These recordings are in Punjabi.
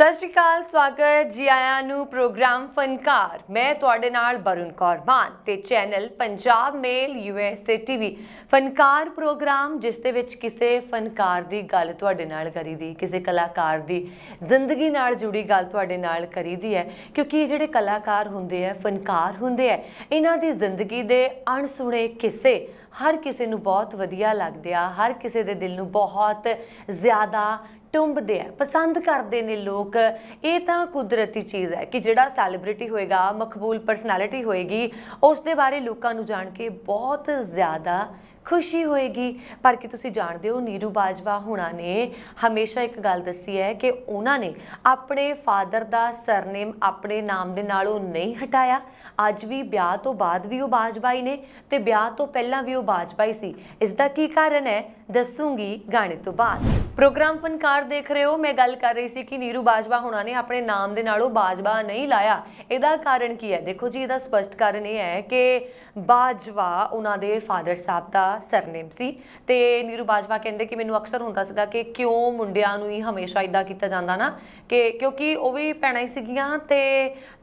ਸਤਿ ਸ਼੍ਰੀ ਅਕਾਲ ਸਵਾਗਤ ਜੀ ਆਇਆਂ ਨੂੰ ਪ੍ਰੋਗਰਾਮ ਫਨਕਾਰ ਮੈਂ ਤੁਹਾਡੇ ਨਾਲ ਬਰੁਨ ਕੌਰ ਤੇ channel Punjab mail USA TV Fankaar program ਜਿਸ ਦੇ ਵਿੱਚ ਕਿਸੇ ਫਨਕਾਰ ਦੀ ਗੱਲ ਤੁਹਾਡੇ ਨਾਲ ਕਰੀਦੀ ਕਿਸੇ ਕਲਾਕਾਰ ਦੀ ਜ਼ਿੰਦਗੀ ਨਾਲ ਜੁੜੀ ਗੱਲ ਤੁਹਾਡੇ ਨਾਲ ਕਰੀਦੀ ਹੈ ਕਿਉਂਕਿ ਇਹ ਜਿਹੜੇ ਕਲਾਕਾਰ ਹੁੰਦੇ ਆ ਫਨਕਾਰ ਹੁੰਦੇ ਆ ਇਹਨਾਂ ਦੀ ਜ਼ਿੰਦਗੀ ਦੇ ਅਣਸੁਣੇ ਕਿਸੇ ਹਰ ਕਿਸੇ ਨੂੰ ਬਹੁਤ ਵਧੀਆ ਲੱਗਦੇ ਆ ਹਰ ਕਿਸੇ ਦੇ ਦਿਲ ਨੂੰ ਬਹੁਤ ਜ਼ਿਆਦਾ ਟੁੰਬਦੇ ਆ ਪਸੰਦ ਕਰਦੇ ਨੇ ਲੋਕ ਇਹ ਤਾਂ ਕੁਦਰਤੀ ਚੀਜ਼ ਹੈ ਕਿ ਜਿਹੜਾ ਸੈਲੀਬ੍ਰਿਟੀ ਹੋਏਗਾ ਮਕਬੂਲ ਪਰਸਨੈਲਿਟੀ ਹੋਏਗੀ ਉਸ ਦੇ ਬਾਰੇ ਲੋਕਾਂ ਨੂੰ ਜਾਣ ਕੇ ਬਹੁਤ ਜ਼ਿਆਦਾ ਖੁਸ਼ੀ ਹੋਏਗੀ ਪਰ ਕਿ ਤੁਸੀਂ ਜਾਣਦੇ ਹੋ ਨੀਰੂ ਬਾਜਵਾ ਹੁਣਾ ਨੇ ਹਮੇਸ਼ਾ ਇੱਕ ਗੱਲ ਦੱਸੀ ਹੈ ਕਿ ਉਹਨਾਂ ਨੇ ਆਪਣੇ ਫਾਦਰ ਦਾ ਸਰਨੇਮ ਆਪਣੇ ਨਾਮ ਦੇ ਨਾਲੋਂ ਨਹੀਂ ਹਟਾਇਆ ਅੱਜ ਵੀ ਵਿਆਹ ਤੋਂ ਬਾਅਦ ਵੀ ਉਹ ਬਾਜਵਾਈ ਨੇ ਤੇ ਵਿਆਹ ਤੋਂ ਪਹਿਲਾਂ ਵੀ ਉਹ ਬਾਜਵਾਈ ਸੀ ਇਸ ਦਾ ਕੀ ਕਾਰਨ ਹੈ ਦੱਸੂਗੀ ਗਾਣੇ ਤੋਂ ਬਾਅਦ ਪ੍ਰੋਗਰਾਮ ਫਨਕਾਰ ਦੇਖ ਰਹੇ ਹੋ ਮੈਂ ਗੱਲ ਕਰ ਰਹੀ ਸੀ ਕਿ ਨੀਰੂ ਬਾਜਵਾ ਹੁਣਾਂ ਨੇ ਆਪਣੇ ਨਾਮ ਦੇ ਨਾਲੋਂ ਬਾਜਵਾ ਨਹੀਂ ਲਾਇਆ ਇਹਦਾ ਕਾਰਨ ਕੀ ਹੈ ਦੇਖੋ ਜੀ ਇਹਦਾ ਸਪਸ਼ਟ ਕਾਰਨ ਇਹ ਹੈ ਕਿ ਬਾਜਵਾ ਉਹਨਾਂ ਦੇ ਫਾਦਰ ਸਾਹਿਬ ਦਾ ਸਰਨੇਮ ਸੀ ਤੇ ਨੀਰੂ ਬਾਜਵਾ ਕਹਿੰਦੇ ਕਿ ਮੈਨੂੰ ਅਕਸਰ ਹੁੰਦਾ ਸੀਗਾ ਕਿ ਕਿਉਂ ਮੁੰਡਿਆਂ ਨੂੰ ਹੀ ਹਮੇਸ਼ਾ ਇਦਾਂ ਕੀਤਾ ਜਾਂਦਾ ਨਾ ਕਿ ਕਿਉਂਕਿ ਉਹ ਵੀ ਭੈਣਾਂ ਹੀ ਸੀਗੀਆਂ ਤੇ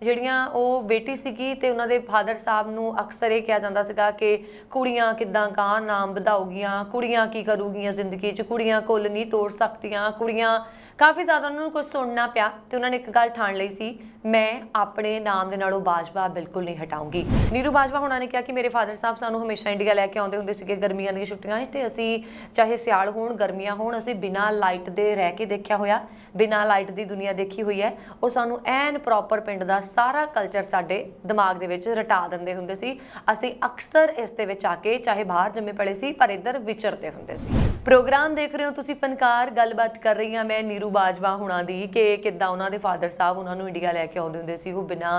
ਜਿਹੜੀਆਂ ਉਹ ਬੇਟੀ ਸੀਗੀ ਤੇ ਉਹਨਾਂ ਦੇ ਫਾਦਰ ਸਾਹਿਬ ਨੂੰ ਅਕਸਰ ਇਹ ਕਿਹਾ ਜਾਂਦਾ ਸੀਗਾ ਕਿ ਕੁੜੀਆਂ ਕਿਦਾਂ ਕਾ ਨਾਮ ਵਧਾਉਗੀਆਂ ਕੁੜੀਆਂ ਕੀ ਕਰੂਗੀਆਂ ਜ਼ਿੰਦਗੀ 'ਚ ਕੁੜੀਆਂ ਕੋਲ ਨਹੀਂ ਤੋੜ ਸਕਦੀਆਂ ਕੁੜੀਆਂ ਕਾਫੀ ਜ਼ਿਆਦਾ ਉਹਨਾਂ ਨੂੰ ਕੁਝ ਸੁਣਨਾ ਪਿਆ ਤੇ ਉਹਨਾਂ ਨੇ ਇੱਕ ਗੱਲ ਠਾਣ ਲਈ ਸੀ ਮੈਂ ਆਪਣੇ ਨਾਮ ਦੇ ਨਾਲੋਂ ਬਾਜਵਾ ਬਿਲਕੁਲ ਨਹੀਂ ਹਟਾਉਂਗੀ ਨੀਰੂ ਬਾਜਵਾ ਹੁਣਾਂ ਨੇ ਕਿਹਾ ਕਿ ਮੇਰੇ ਫਾਦਰ ਸਾਹਿਬ ਸਾਨੂੰ ਹਮੇਸ਼ਾ ਇੰਡੀਆ ਲੈ ਕੇ ਆਉਂਦੇ ਹੁੰਦੇ ਸੀਗੇ ਗਰਮੀਆਂ ਦੀਆਂ ਛੁੱਟੀਆਂ 'ਚ ਤੇ ਅਸੀਂ ਚਾਹੇ ਸਿਆਲ ਹੋਣ ਗਰਮੀਆਂ ਹੋਣ ਅਸੀਂ ਬਿਨਾਂ ਲਾਈਟ ਦੇ ਰਹਿ ਕੇ ਦੇਖਿਆ ਹੋਇਆ ਬਿਨਾਂ ਲਾਈਟ ਦੀ ਦੁਨੀਆ ਦੇਖੀ ਹੋਈ ਹੈ ਉਹ ਸਾਨੂੰ ਐਨ ਪ੍ਰੋਪਰ ਪਿੰਡ ਦਾ ਸਾਰਾ ਕਲਚਰ ਸਾਡੇ ਦਿਮਾਗ ਦੇ ਵਿੱਚ ਰਟਾ ਦਿੰਦੇ ਹੁੰਦੇ ਸੀ ਅਸੀਂ ਅਕਸਰ ਇਸ ਦੇ ਵਿੱਚ ਆ ਕੇ ਚਾਹੇ ਬਾਹਰ ਜੰਮੇ ਪੜੇ ਸੀ ਪਰ ਇੱਧਰ ਵਿਚਰਦੇ ਹੁੰਦੇ ਸੀ ਪ੍ਰੋਗਰਾਮ ਦੇਖ ਰਹੇ ਹੋ ਤੁਸੀਂ ਫਨਕਾਰ ਗੱਲਬਾਤ ਕਰ ਰਹੀ ਹਾਂ ਮੈਂ ਨੀਰੂ ਨੀਰੂ ਬਾਜਵਾ ਹੁਣਾਂ ਦੀ ਕਿ ਕਿੱਦਾਂ ਉਹਨਾਂ ਦੇ ਫਾਦਰ ਸਾਹਿਬ ਉਹਨਾਂ ਨੂੰ ਇੰਡੀਆ ਲੈ ਕੇ ਆਉਂਦੇ ਹੁੰਦੇ ਸੀ ਉਹ ਬਿਨਾ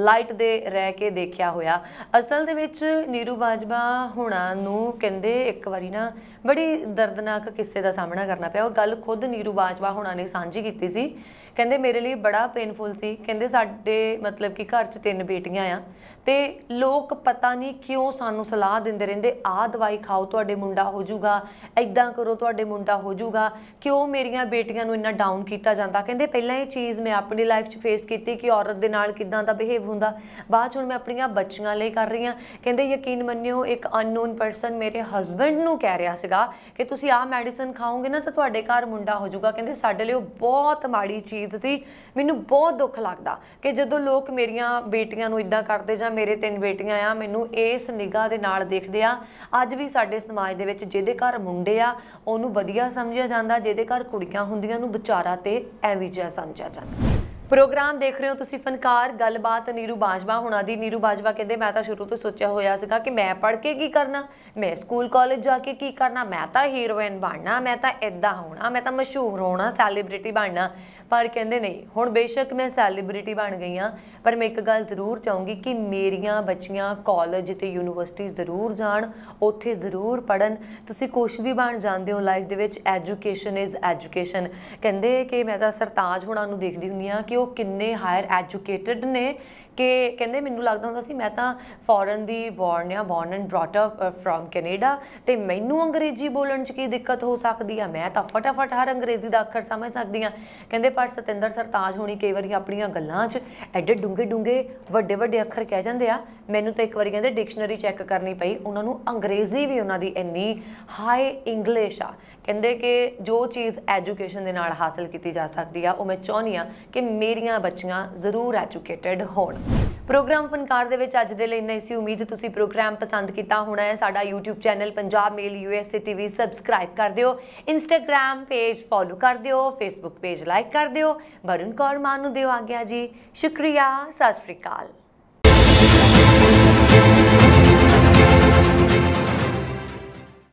ਲਾਈਟ ਦੇ ਰਹਿ ਕੇ ਦੇਖਿਆ ਹੋਇਆ ਅਸਲ ਦੇ ਵਿੱਚ ਨੀਰੂ ਬਾਜਵਾ ਹੁਣਾਂ ਨੂੰ ਕਹਿੰਦੇ ਇੱਕ ਵਾਰੀ ਨਾ ਬੜੀ ਦਰਦਨਾਕ ਕਿੱਸੇ ਦਾ ਸਾਹਮਣਾ ਕਰਨਾ ਪਿਆ ਉਹ ਗੱਲ ਖੁਦ ਨੀਰੂ ਬਾਜਵਾ ਹੁਣਾਂ ਨੇ ਸਾਂਝੀ ਕੀਤੀ ਸੀ ਕਹਿੰਦੇ ਮੇਰੇ ਲਈ ਬੜਾ ਪੇਨਫੁਲ ਸੀ ਕਹਿੰਦੇ ਸਾਡੇ ਮਤਲਬ ਕਿ ਘਰ 'ਚ ਤਿੰਨ ਬੇਟੀਆਂ ਆ ਤੇ ਲੋਕ ਪਤਾ ਨਹੀਂ ਕਿਉਂ ਸਾਨੂੰ ਸਲਾਹ ਦਿੰਦੇ ਰਹਿੰਦੇ ਆਹ ਦਵਾਈ ਖਾਓ ਤੁਹਾਡੇ ਮੁੰਡਾ ਹੋ ਜਾਊਗਾ ਐਦਾਂ ਕਰੋ ਤੁਹਾਡੇ ਮੁੰਡਾ ਹੋ ਜਾਊਗਾ ਕਿਉਂ ਮੇਰੀਆਂ ਬੇਟੀਆਂ ਨੂੰ ਇੰਨਾ ਡਾਊਨ ਕੀਤਾ ਜਾਂਦਾ ਕਹਿੰਦੇ ਪਹਿਲਾਂ ਇਹ ਚੀਜ਼ ਮੈਂ ਆਪਣੀ ਲਾਈਫ 'ਚ ਫੇਸ ਕੀਤੀ ਕਿ ਔਰਤ ਦੇ ਨਾਲ ਕਿਦਾਂ ਦਾ ਬਿਹੇਵ ਹੁੰਦਾ ਬਾਅਦ 'ਚ ਹੁਣ ਮੈਂ ਆਪਣੀਆਂ ਬੱਚੀਆਂ ਲਈ ਕਰ ਰਹੀ ਹਾਂ ਕਹਿੰਦੇ ਯਕੀਨ ਮੰਨਿਓ ਇੱਕ ਅਨਨੋਨ ਪਰਸਨ ਮੇਰੇ ਹਸਬੰਡ ਨੂੰ ਕਹਿ ਰਿਹਾ ਸੀਗਾ ਕਿ ਤੁਸੀਂ ਆਹ ਮੈਡੀਸਨ ਖਾਓਗੇ ਨਾ ਤਾਂ ਤੁਹਾਡੇ ਘਰ ਮੁੰਡਾ ਹੋ ਜਾਊਗਾ ਕਹਿੰਦੇ ਸਾਡੇ ਲਈ ਉਹ ਬਹੁਤ ਮਾੜੀ ਚੀਜ਼ ਸੀ ਮੈਨੂੰ ਬਹੁਤ ਦੁੱਖ ਲੱਗਦਾ ਕਿ ਜਦੋਂ ਲੋਕ ਮੇਰੀਆਂ ਬੇਟੀਆਂ ਨੂੰ ਇਦਾਂ ਕਰਦੇ ਜਾਂ ਮੇਰੇ ਤਿੰਨ ਬੇਟੀਆਂ ਆ ਮੈਨੂੰ ਇਸ ਨਿਗਾਹ ਦੇ ਨਾਲ ਦੇਖਦੇ ਆ ਅੱਜ ਵੀ ਸਾਡੇ ਸਮਾਜ ਦੇ ਵਿੱਚ ਜਿਹਦੇ ਘਰ ਮੁੰਡੇ ਆ ਉਹਨੂੰ ਵਧੀਆ ਸਮਝਿਆ ਜਾਂਦਾ ਜਿਹਦੇ ਘਰ ਕੁੜੀਆਂ ਹੁੰਦੀਆਂ ਨੂੰ ਵਿਚਾਰਾਂ ਤੇ ਐਵੇਂ ਜਿਹਾ ਸਮਝਿਆ ਜਾਂਦਾ ਪ੍ਰੋਗਰਾਮ ਦੇਖ ਰਹੇ ਹੋ ਤੁਸੀਂ ਫਨਕਾਰ ਗੱਲਬਾਤ ਨੀਰੂ ਬਾਜਵਾ ਹੁਣਾਂ ਦੀ ਨੀਰੂ ਬਾਜਵਾ ਕਹਿੰਦੇ ਮੈਂ ਤਾਂ ਸ਼ੁਰੂ ਤੋਂ ਸੋਚਿਆ ਹੋਇਆ ਸੀਗਾ ਕਿ ਮੈਂ ਪੜ੍ਹ ਕੇ ਕੀ ਕਰਨਾ ਮੈਂ ਸਕੂਲ ਕਾਲਜ ਜਾ ਕੇ ਕੀ ਕਰਨਾ ਮੈਂ ਤਾਂ ਹੀਰੋਇਨ ਬਣਨਾ ਮੈਂ ਤਾਂ ਇਦਾਂ ਹੋਣਾ ਮੈਂ ਤਾਂ ਮਸ਼ਹੂਰ ਹੋਣਾ ਸੈਲੀਬ੍ਰਿਟੀ ਬਣਨਾ ਪਰ ਕਹਿੰਦੇ ਨਹੀਂ ਹੁਣ ਬੇਸ਼ੱਕ ਮੈਂ ਸੈਲੀਬ੍ਰਿਟੀ ਬਣ ਗਈ ਆ ਪਰ ਮੈਂ ਇੱਕ ਗੱਲ ਜ਼ਰੂਰ ਚਾਹੂੰਗੀ ਕਿ ਮੇਰੀਆਂ ਬੱਚੀਆਂ ਕਾਲਜ ਤੇ ਯੂਨੀਵਰਸਿਟੀ ਜ਼ਰੂਰ ਜਾਣ ਉੱਥੇ ਜ਼ਰੂਰ ਪੜਨ ਤੁਸੀਂ ਕੁਝ ਵੀ ਬਣ ਜਾਂਦੇ ਹੋ ਲਾਈਫ ਦੇ ਵਿੱਚ ਐਜੂਕੇਸ਼ਨ ਇਜ਼ ਐਜੂਕੇਸ਼ਨ ਕਹਿੰਦੇ ਕਿ ਮੈਂ ਤਾਂ ਸਰਤਾਜ ਹੁਣਾਂ ਨੂੰ ਦੇਖਦੀ ਹੁੰਨੀ ਆ ਕਿ ਕਿ ਉਹ ਕਿੰਨੇ ਹਾਇਰ ਐਜੂਕੇਟਿਡ ਨੇ ਕਿ ਕਹਿੰਦੇ ਮੈਨੂੰ ਲੱਗਦਾ ਹੁੰਦਾ ਸੀ ਮੈਂ ਤਾਂ ਫੋਰਨ ਦੀ ਬੌਰਨ ਆ born and brought up from Canada ਤੇ ਮੈਨੂੰ ਅੰਗਰੇਜ਼ੀ ਬੋਲਣ 'ਚ ਕੀ ਦਿੱਕਤ ਹੋ ਸਕਦੀ ਆ ਮੈਂ ਤਾਂ ਫਟਾਫਟ ਹਰ ਅੰਗਰੇਜ਼ੀ ਦਾ ਅੱਖਰ ਸਮਝ ਸਕਦੀ ਆ ਕਹਿੰਦੇ ਪਰ ਸਤਿੰਦਰ ਸਰਤਾਜ ਹੋਣੀ ਕਈ ਵਾਰੀ ਆਪਣੀਆਂ ਗੱਲਾਂ 'ਚ ਐਡੇ ਡੂੰਗੇ ਡੂੰਗੇ ਵੱਡੇ ਵੱਡੇ ਅੱਖਰ ਕਹਿ ਜਾਂਦੇ ਆ ਮੈਨੂੰ ਤਾਂ ਇੱਕ ਵਾਰੀ ਕਹਿੰਦੇ ਡਿਕਸ਼ਨਰੀ ਚੈੱਕ ਕਰਨੀ ਪਈ ਉਹਨਾਂ ਨੂੰ ਅੰਗਰੇਜ਼ੀ ਵੀ ਉਹਨਾਂ ਦੀ ਇੰਨੀ ਹਾਈ ਇੰਗਲਿਸ਼ ਆ ਕਹਿੰਦੇ ਕਿ ਜੋ ਚੀਜ਼ ਐਜੂਕੇਸ਼ਨ ਦੇ ਨਾਲ ਹਾਸਲ ਕੀਤੀ ਜਾ ਸਕਦੀ ਆ ਉਹ ਮੈਂ ਚਾਹੁੰਦੀ ਆ ਕਿ ਮੇਰੀਆਂ ਬੱਚੀਆਂ ਜ਼ਰੂਰ ਐਜੂਕੇਟਿਡ ਹੋਣ ਪ੍ਰੋਗਰਾਮ ਫਨਕਾਰ ਦੇ ਵਿੱਚ ਅੱਜ ਦੇ ਲਈ ਇੰਨਾ ਹੀ ਸੀ ਉਮੀਦ ਤੁਸੀਂ ਪ੍ਰੋਗਰਾਮ ਪਸੰਦ ਕੀਤਾ ਹੋਣਾ ਹੈ ਸਾਡਾ YouTube channel Punjab mail USA TV subscribe ਕਰ ਦਿਓ Instagram ਪੇਜ ਫੋਲੋ ਕਰ ਦਿਓ Facebook ਪੇਜ ਲਾਈਕ ਕਰ ਦਿਓ ਬਰਨ ਕੌਰ ਮਾਨ ਨੂੰ ਦਿਓ ਆਗਿਆ ਜੀ ਸ਼ੁਕਰੀਆ ਸਤਿ ਸ਼੍ਰੀ ਅਕਾਲ